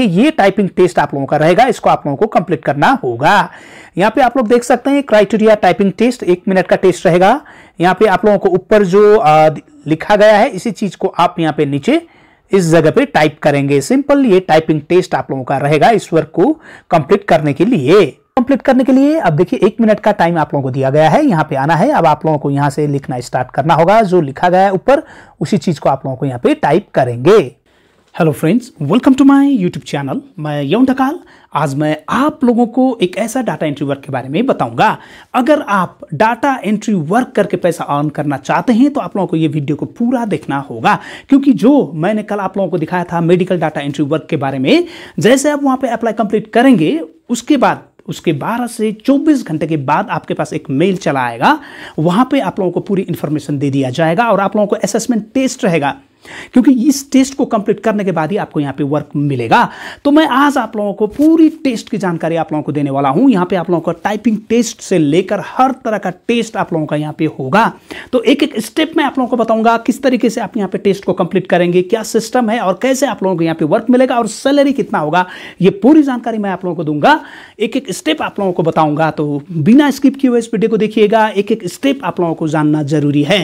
कि ये typing test आप लोगों का रहेगा इसको आप लोगों को कंप्लीट करना होगा यहाँ पे आप लोग देख सकते हैं क्राइटेरिया टाइपिंग टेस्ट एक मिनट का टेस्ट रहेगा यहाँ पे आप लोगों को ऊपर जो आ, लिखा गया है इसी चीज को आप यहाँ पे नीचे इस जगह पे टाइप करेंगे सिंपल ये टाइपिंग टेस्ट आप लोगों का रहेगा इस वर्क को कंप्लीट करने के लिए कंप्लीट करने के लिए अब देखिए एक मिनट का टाइम आप लोगों को दिया गया है यहाँ पे आना है अब आप लोगों को यहाँ से लिखना स्टार्ट करना होगा जो लिखा गया है ऊपर उसी चीज को आप लोगों को यहाँ पे टाइप करेंगे hello friends welcome to my YouTube channel मैं यौन ढकाल आज मैं आप लोगों को एक ऐसा डाटा एंट्री वर्क के बारे में बताऊंगा अगर आप डाटा एंट्री वर्क करके पैसा अर्न करना चाहते हैं तो आप लोगों को ये वीडियो को पूरा देखना होगा क्योंकि जो मैंने कल आप लोगों को दिखाया था मेडिकल डाटा एंट्री वर्क के बारे में जैसे आप वहाँ पर अप्लाई कंप्लीट करेंगे उसके बाद उसके 12 से 24 घंटे के बाद आपके पास एक मेल चला आएगा वहाँ पे आप लोगों को पूरी इन्फॉर्मेशन दे दिया जाएगा और आप लोगों को असेसमेंट टेस्ट रहेगा क्योंकि इस टेस्ट को कंप्लीट करने के बाद ही आपको यहां पे वर्क मिलेगा तो मैं आज आप लोगों को पूरी टेस्ट की जानकारी आप लोगों को देने वाला हूं यहां पे आप लोगों का टाइपिंग टेस्ट से लेकर हर तरह का टेस्ट आप लोगों का यहां पे होगा तो एक एक स्टेप में आप लोगों को बताऊंगा किस तरीके से आप यहां पर टेस्ट को कंप्लीट करेंगे क्या सिस्टम है और कैसे आप लोगों को यहां पर वर्क मिलेगा और सैलरी कितना होगा यह पूरी जानकारी मैं आप लोगों को दूंगा एक एक स्टेप आप लोगों को बताऊंगा तो बिना स्किप किए हुए इस वीडियो को देखिएगा एक एक स्टेप आप लोगों को जानना जरूरी है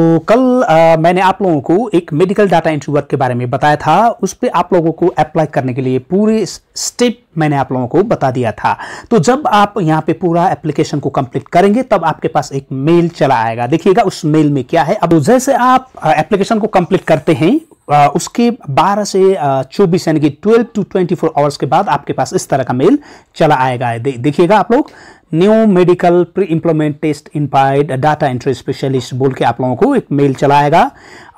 तो कल आ, मैंने आप लोगों को एक मेडिकल डाटा एंट्री वर्क के बारे में बताया था उस पर आप लोगों को अप्लाई करने के लिए पूरे स्टेप मैंने आप लोगों को बता दिया था तो जब आप यहाँ पे पूरा एप्लीकेशन को कंप्लीट करेंगे तब आपके पास एक मेल चला आएगा देखिएगा उस मेल में क्या है अब जैसे आप एप्लीकेशन को कंप्लीट करते हैं उसके 12 से 24 यानी कि 12 टू 24 आवर्स के बाद आपके पास इस तरह का मेल चला आएगा देखिएगा आप लोग new medical pre employment test इनपाइड डाटा एंट्री स्पेशलिस्ट बोल के आप लोगों को एक मेल चलाएगा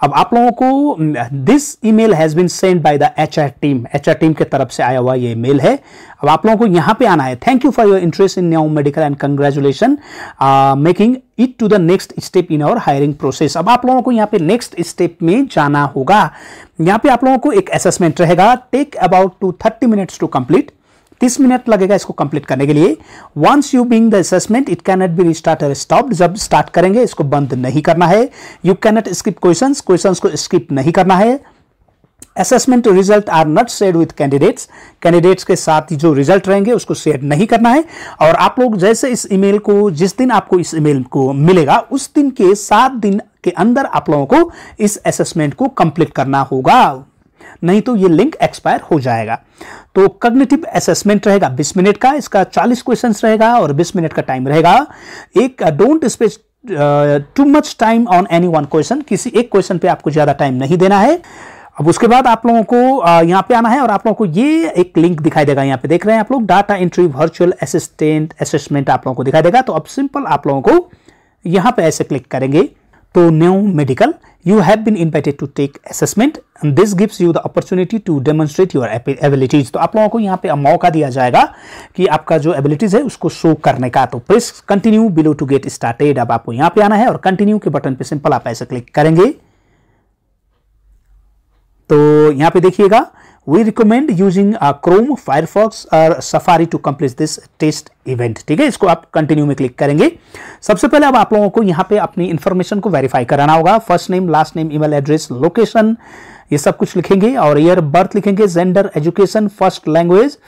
अब आप लोगों को this email has been send by the H R team H R team के तरफ से आया हुआ ये मेल है अब आप लोगों को यहाँ पे आना है thank you for your interest in new medical and congratulation making it to the next step in our hiring process अब आप लोगों को यहाँ पे नेक्स्ट स्टेप में जाना होगा यहाँ पे आप लोगों को एक असेसमेंट रहेगा take about two thirty minutes to complete तीस मिनट लगेगा इसको कंप्लीट करने के लिए वंस यू बिंग the assessment it can not be restart और स्टॉप जब स्टार्ट करेंगे इसको बंद नहीं करना है you can not skip questions questions को स्किप नहीं करना है assessment result are not share with candidates candidates के साथ जो रिजल्ट रहेंगे उसको शेयर नहीं करना है और आप लोग जैसे इस ईमेल को जिस दिन आपको इस ईमेल को मिलेगा उस दिन के सात दिन के अंदर आप लोगों को इस असेसमेंट को कंप्लीट करना होगा नहीं तो ये लिंक एक्सपायर हो जाएगा तो कग्नेटिव असेसमेंट रहेगा बीस मिनट का इसका चालीस क्वेश्चन रहेगा और 20 मिनट का टाइम रहेगा एक don't spend too much time on any one question किसी एक क्वेश्चन पे आपको ज़्यादा टाइम नहीं देना है अब उसके बाद आप लोगों को uh, यहाँ पे आना है और आप लोगों को ये एक लिंक दिखाई देगा यहाँ पे देख रहे हैं आप लोग data entry virtual assistant assessment आप लोगों को दिखाई देगा तो अब सिंपल आप लोगों को यहाँ पे ऐसे क्लिक करेंगे तो new medical you have been invited to take assessment and this gives you the opportunity to demonstrate your abilities तो आप लोगों को यहाँ पे मौका दिया जाएगा कि आपका जो एबिलिटीज है उसको शो करने का तो press continue below to get started अब आपको यहाँ पे आना है और कंटिन्यू के बटन पे सिंपल आप ऐसे क्लिक करेंगे तो यहाँ पे देखिएगा we recommend using uh, Chrome, Firefox और Safari to complete this test event ठीक है इसको आप कंटिन्यू में क्लिक करेंगे सबसे पहले अब आप लोगों को यहाँ पे अपनी इन्फॉर्मेशन को वेरीफाई कराना होगा first name last name email address location ये सब कुछ लिखेंगे और ईयर बर्थ लिखेंगे gender education first language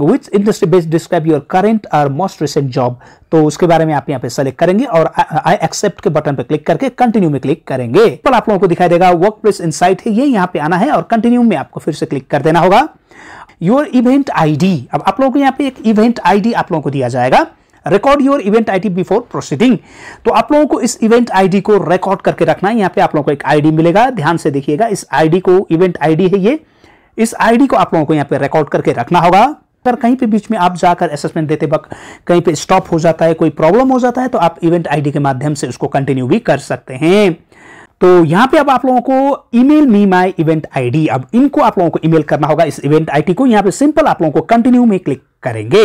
which industry based describe your current और मोस्ट रिसेंट जॉब तो उसके बारे में आप यहाँ पे सेलेक्ट करेंगे और आई एक्सेप्ट के बटन पे क्लिक करके कंटिन्यू में क्लिक करेंगे पर आप लोगों को दिखाई देगा वर्क प्लेस साइट है ये यहाँ पे आना है और कंटिन्यू में आपको फिर से क्लिक कर देना होगा योर इवेंट आईडी अब आप लोगों को यहाँ पे एक इवेंट आईडी आप लोगों को दिया जाएगा record your event ID before proceeding तो आप लोगों को इस इवेंट आईडी को रिकॉर्ड करके रखना है यहाँ पे आप लोगों को एक आईडी मिलेगा ध्यान से देखिएगा इस आईडी को इवेंट आईडी है ये इस आईडी को आप लोगों को यहाँ पे रिकॉर्ड करके रखना होगा अगर कहीं पे बीच में आप जाकर असेसमेंट देते वक्त कहीं पे स्टॉप हो जाता है कोई प्रॉब्लम हो जाता है तो आप इवेंट आईडी के माध्यम से उसको कंटिन्यू भी कर सकते हैं तो यहां पे अब आप लोगों को email me my event ID अब इनको आप लोगों को ईमेल करना होगा इस इवेंट आईडी को यहां पे सिंपल आप लोगों को कंटिन्यू में क्लिक करेंगे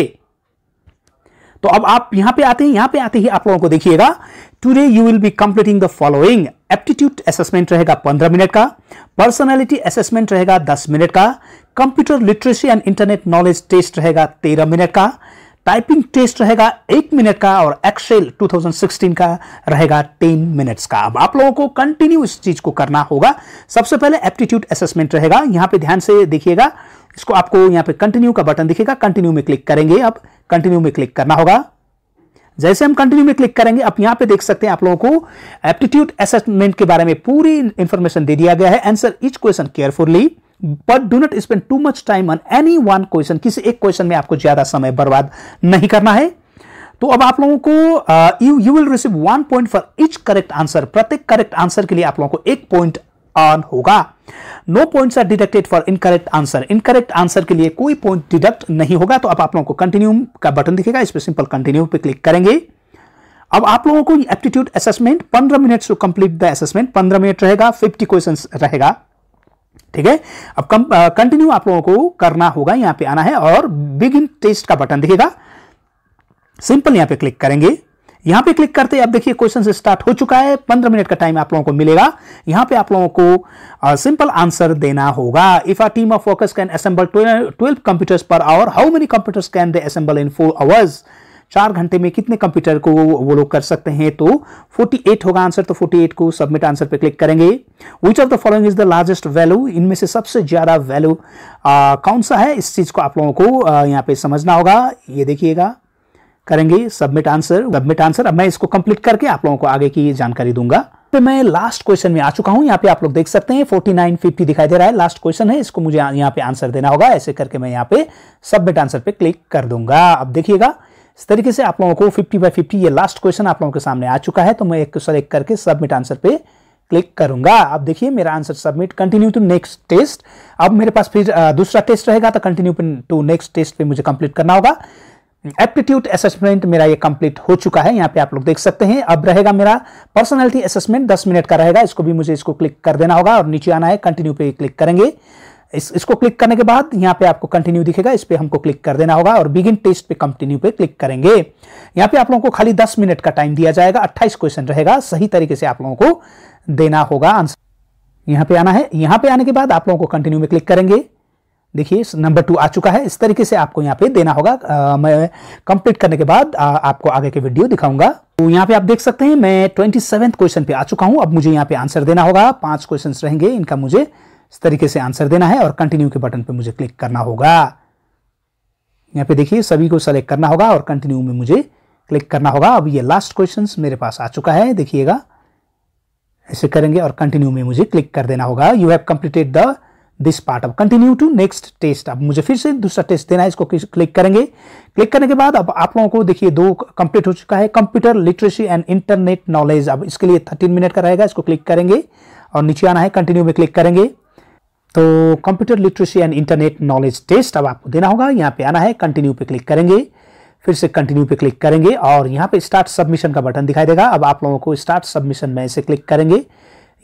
तो अब आप यहां पे आते हैं यहां पे आते ही आप लोगों को देखिएगा today you will be completing the following aptitude assessment रहेगा पंद्रह मिनट का पर्सनालिटी असेसमेंट रहेगा दस मिनट का computer literacy and internet knowledge test रहेगा तेरह मिनट का टाइपिंग टेस्ट रहेगा एक मिनट का और एक्सेल 2016 का रहेगा टेन मिनट्स का अब आप लोगों को कंटिन्यू इस चीज को करना होगा सबसे पहले एप्टीट्यूड असेसमेंट रहेगा यहां पे ध्यान से देखिएगा इसको आपको यहां पे कंटिन्यू का बटन दिखेगा कंटिन्यू में क्लिक करेंगे अब कंटिन्यू में क्लिक करना होगा जैसे हम कंटिन्यू में क्लिक करेंगे आप यहां पे देख सकते हैं आप लोगों को एप्टीट्यूड असेसमेंट के बारे में पूरी इंफॉर्मेशन दे दिया गया है answer each question carefully but do not spend too much time on any one question किसी एक क्वेश्चन में आपको ज्यादा समय बर्बाद नहीं करना है तो अब आप लोगों को you you will receive one point for each correct answer प्रत्येक करेक्ट आंसर के लिए आप लोगों को एक पॉइंट ऑन होगा no points are deducted for incorrect answer incorrect answer के लिए कोई पॉइंट डिडक्ट नहीं होगा तो अब आप लोगों को कंटिन्यू का बटन दिखेगा इस पर सिंपल कंटिन्यू पे क्लिक करेंगे अब आप लोगों को aptitude assessment 15 minutes to complete the assessment 15 minute रहेगा 50 क्वेश्चंस रहेगा ठीक है अब कम कंटिन्यू आप लोगों को करना होगा यहां पे आना है और बिगिन टेस्ट का बटन दिखेगा सिंपल यहां पे क्लिक करेंगे यहां पे क्लिक करते अब देखिए क्वेश्चन स्टार्ट हो चुका है पंद्रह मिनट का टाइम आप लोगों को मिलेगा यहां पे आप लोगों को सिंपल आंसर देना होगा if a team of workers can assemble twelve computers per hour how many computers can they assemble in four hours चार घंटे में कितने कंप्यूटर को वो लोग कर सकते हैं तो 48 होगा आंसर तो 48 को सबमिट आंसर पे क्लिक करेंगे which of the following is the largest value इनमें से सबसे ज़्यादा वैल्यू कौन सा है इस चीज़ को आप लोगों को यहाँ पे समझना होगा ये देखिएगा करेंगे सबमिट आंसर सबमिट आंसर अब मैं इसको कंप्लीट करके आप लोगों को आगे की जानकारी दूंगा पे मैं लास्ट क्वेश्चन में आ चुका हूं यहाँ पे आप लोग देख सकते हैं 4950 दिखाई दे रहा है लास्ट क्वेश्चन है इसको मुझे यहाँ पे आंसर देना होगा ऐसे करके मैं यहाँ पे सबमिट आंसर पे क्लिक कर दूंगा अब देखिएगा इस तरीके से आप लोगों को 50 बाई 50 ये लास्ट क्वेश्चन आप लोगों के सामने आ चुका है तो मैं एक सर एक करके सबमिट आंसर पे क्लिक करूंगा अब देखिए मेरा answer submit continue to next test अब मेरे पास फिर दूसरा टेस्ट रहेगा तो कंटिन्यू टू नेक्स्ट टेस्ट पे मुझे कंप्लीट करना होगा एप्टीट्यूड असेसमेंट मेरा ये कंप्लीट हो चुका है यहाँ पे आप लोग देख सकते हैं अब रहेगा मेरा पर्सनालिटी असेसमेंट 10 मिनट का रहेगा इसको भी मुझे इसको क्लिक कर देना होगा और नीचे आना है कंटिन्यू पे क्लिक करेंगे इस इसको क्लिक करने के बाद यहाँ पे आपको कंटिन्यू दिखेगा इस पर हमको क्लिक कर देना होगा और बिगिन टेस्ट पे कंटिन्यू पे क्लिक करेंगे यहाँ पे आप लोगों को खाली 10 मिनट का टाइम दिया जाएगा 28 क्वेश्चन रहेगा सही तरीके से आप लोगों को देना होगा आंसर यहाँ पे आना है यहाँ पे आने के बाद आप लोगों को कंटिन्यू में क्लिक करेंगे देखिए नंबर टू आ चुका है इस तरीके से आपको यहाँ पे देना होगा आ, मैं कंप्लीट करने के बाद आ, आपको आगे के वीडियो दिखाऊंगा तो यहाँ पे आप देख सकते हैं मैं ट्वेंटी क्वेश्चन पे आ चुका हूँ अब मुझे यहाँ पे आंसर देना होगा पांच क्वेश्चन रहेंगे इनका मुझे इस तरीके से आंसर देना है और कंटिन्यू के बटन पर मुझे क्लिक करना होगा यहाँ पे देखिए सभी को सेलेक्ट करना होगा और कंटिन्यू में मुझे क्लिक करना होगा अब ये लास्ट क्वेश्चन मेरे पास आ चुका है देखिएगा ऐसे करेंगे और कंटिन्यू में मुझे क्लिक कर देना होगा you have completed the this part अब कंटिन्यू टू नेक्स्ट टेस्ट अब मुझे फिर से दूसरा टेस्ट देना है इसको क्लिक करेंगे क्लिक करने के बाद अब आप लोगों को देखिए दो कंप्लीट हो चुका है computer literacy and internet knowledge अब इसके लिए थर्टीन मिनट का रहेगा इसको क्लिक करेंगे और नीचे आना है कंटिन्यू में क्लिक करेंगे तो computer literacy and internet knowledge test अब आपको देना होगा यहाँ पे आना है कंटिन्यू पे क्लिक करेंगे फिर से कंटिन्यू पे क्लिक करेंगे और यहाँ पे स्टार्ट सबमिशन का बटन दिखाई देगा अब आप लोगों को स्टार्ट सबमिशन में इसे क्लिक करेंगे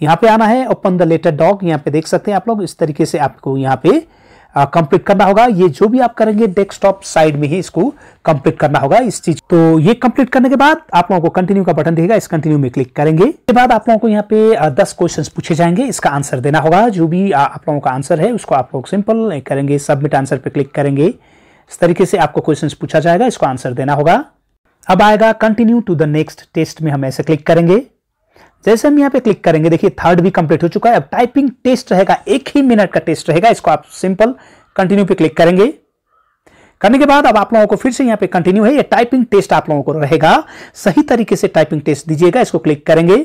यहाँ पे आना है ओपन द लेटर डॉग यहाँ पे देख सकते हैं आप लोग इस तरीके से आपको यहाँ पे कंप्लीट करना होगा ये जो भी आप करेंगे डेस्कटॉप साइड में ही इसको कंप्लीट करना होगा इस चीज तो ये कंप्लीट करने के बाद आप लोगों को कंटिन्यू का बटन दिखेगा इस कंटिन्यू में क्लिक करेंगे इसके बाद आप लोगों को यहाँ पे दस क्वेश्चन पूछे जाएंगे इसका आंसर देना होगा जो भी आप लोगों का आंसर है उसको आप लोग सिंपल करेंगे सबमिट आंसर पे क्लिक करेंगे इस तरीके से आपको क्वेश्चन पूछा जाएगा इसको आंसर देना होगा अब आएगा continue to the next test में हम ऐसे क्लिक करेंगे जैसे हम यहाँ पे क्लिक करेंगे देखिए थर्ड भी कंप्लीट हो चुका है अब टाइपिंग टेस्ट रहेगा एक ही मिनट का टेस्ट रहेगा इसको आप सिंपल कंटिन्यू पे क्लिक करेंगे करने के बाद अब आप लोगों को फिर से यहाँ पे कंटिन्यू है ये टाइपिंग टेस्ट आप लोगों को रहेगा सही तरीके से टाइपिंग टेस्ट दीजिएगा इसको क्लिक करेंगे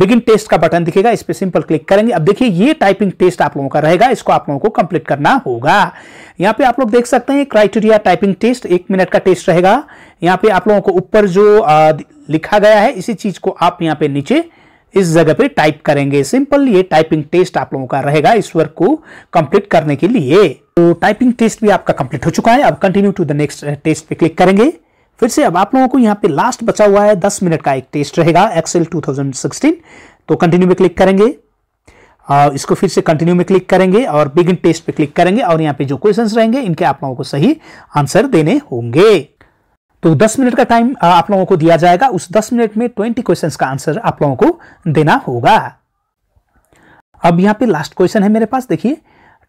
बिगिन टेस्ट का बटन दिखेगा इस पर सिंपल क्लिक करेंगे अब देखिए ये टाइपिंग टेस्ट आप लोगों का रहेगा इसको आप लोगों को कंप्लीट करना होगा यहाँ पे आप लोग देख सकते हैं क्राइटेरिया टाइपिंग टेस्ट एक मिनट का टेस्ट रहेगा यहाँ पे आप लोगों को ऊपर जो आ, लिखा गया है इसी चीज को आप यहाँ पे नीचे इस जगह पे टाइप करेंगे सिंपल ये टाइपिंग टेस्ट आप लोगों का रहेगा इस वर्क को कंप्लीट करने के लिए तो टाइपिंग टेस्ट भी आपका कंप्लीट हो चुका है अब continue to the next test पे क्लिक करेंगे फिर से अब आप लोगों को यहाँ पे लास्ट बचा हुआ है दस मिनट का एक टेस्ट रहेगा एक्सेल 2016 तो कंटिन्यू में क्लिक करेंगे आ, इसको फिर से कंटिन्यू में क्लिक करेंगे और बिगिन टेस्ट पे क्लिक करेंगे और यहाँ पे जो क्वेश्चन रहेंगे इनके आप लोगों को सही आंसर देने होंगे तो 10 मिनट का टाइम आप लोगों को दिया जाएगा उस 10 मिनट में 20 क्वेश्चंस का आंसर आप लोगों को देना होगा अब यहाँ पे लास्ट क्वेश्चन है मेरे पास देखिए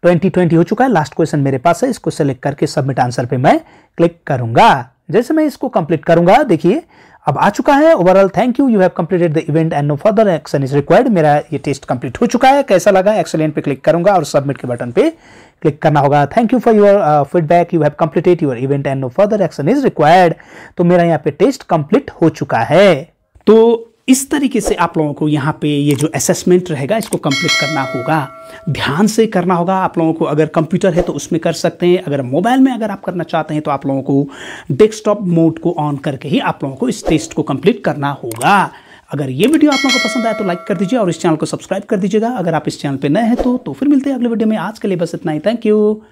2020 हो चुका है लास्ट क्वेश्चन मेरे पास है इसको सेलेक्ट करके सबमिट आंसर पे मैं क्लिक करूंगा जैसे मैं इसको कंप्लीट करूंगा देखिए अब आ चुका है overall thank you you have completed the event and no further action is required मेरा ये टेस्ट कंप्लीट हो चुका है कैसा लगा एक्सेलेंट पे क्लिक करूंगा और सबमिट के बटन पे क्लिक करना होगा thank you for your feedback you have completed your event and no further action is required तो मेरा यहाँ पे टेस्ट कंप्लीट हो चुका है तो इस तरीके से आप लोगों को यहाँ पे ये जो असेसमेंट रहेगा इसको कंप्लीट करना होगा ध्यान से करना होगा आप लोगों को अगर कंप्यूटर है तो उसमें कर सकते हैं अगर मोबाइल में अगर आप करना चाहते हैं तो आप लोगों को डेस्कटॉप मोड को ऑन करके ही आप लोगों को इस टेस्ट को कंप्लीट करना होगा अगर ये वीडियो आप लोगों को पसंद आया तो लाइक कर दीजिए और इस चैनल को सब्सक्राइब कर दीजिएगा अगर आप इस चैनल पर नए हैं तो, तो फिर मिलते हैं अगले वीडियो में आज के लिए बस इतना ही थैंक यू